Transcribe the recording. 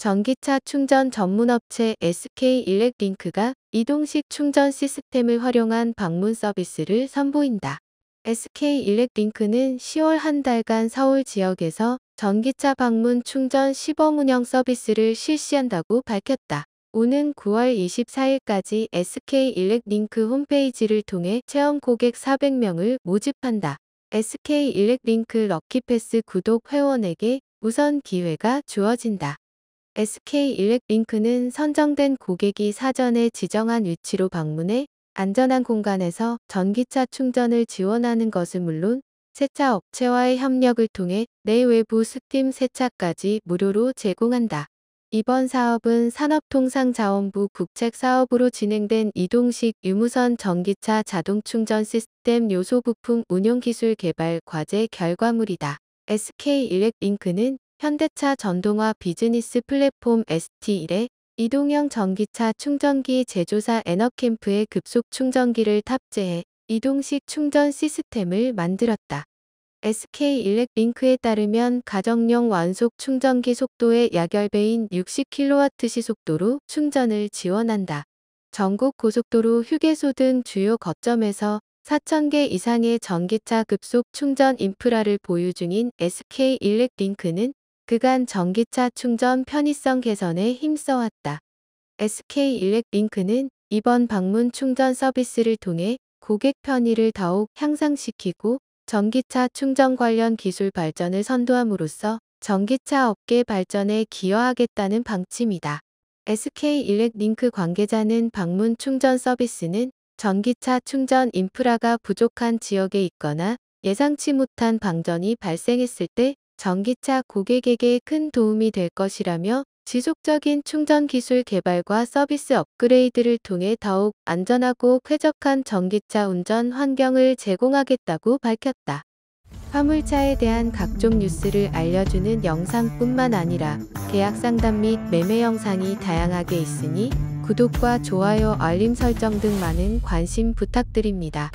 전기차 충전 전문업체 SK일렉링크가 이동식 충전 시스템을 활용한 방문 서비스를 선보인다. SK일렉링크는 10월 한 달간 서울 지역에서 전기차 방문 충전 시범 운영 서비스를 실시한다고 밝혔다. 오는 9월 24일까지 SK일렉링크 홈페이지를 통해 체험 고객 400명을 모집한다. SK일렉링크 럭키패스 구독 회원에게 우선 기회가 주어진다. SK일렉링크는 선정된 고객이 사전에 지정한 위치로 방문해 안전한 공간에서 전기차 충전을 지원하는 것은 물론 세차 업체와의 협력을 통해 내외부 스팀 세차까지 무료로 제공한다. 이번 사업은 산업통상자원부 국책사업으로 진행된 이동식 유무선 전기차 자동충전 시스템 요소 부품 운용기술 개발 과제 결과물이다. SK일렉링크는 현대차 전동화 비즈니스 플랫폼 ST1에 이동형 전기차 충전기 제조사 에너캠프에 급속 충전기를 탑재해 이동식 충전 시스템을 만들었다. SK 일렉 링크에 따르면 가정용 완속 충전기 속도의 약열배인 60kW 시속도로 충전을 지원한다. 전국 고속도로 휴게소 등 주요 거점에서 4,000개 이상의 전기차 급속 충전 인프라를 보유 중인 SK 일렉 링크는 그간 전기차 충전 편의성 개선에 힘써왔다. SK일렉링크는 이번 방문 충전 서비스를 통해 고객 편의를 더욱 향상시키고 전기차 충전 관련 기술 발전을 선도함으로써 전기차 업계 발전에 기여하겠다는 방침이다. SK일렉링크 관계자는 방문 충전 서비스는 전기차 충전 인프라가 부족한 지역에 있거나 예상치 못한 방전이 발생했을 때 전기차 고객에게 큰 도움이 될 것이라며 지속적인 충전 기술 개발과 서비스 업그레이드를 통해 더욱 안전하고 쾌적한 전기차 운전 환경을 제공하겠다고 밝혔다. 화물차에 대한 각종 뉴스를 알려주는 영상뿐만 아니라 계약 상담 및 매매 영상이 다양하게 있으니 구독과 좋아요, 알림 설정 등 많은 관심 부탁드립니다.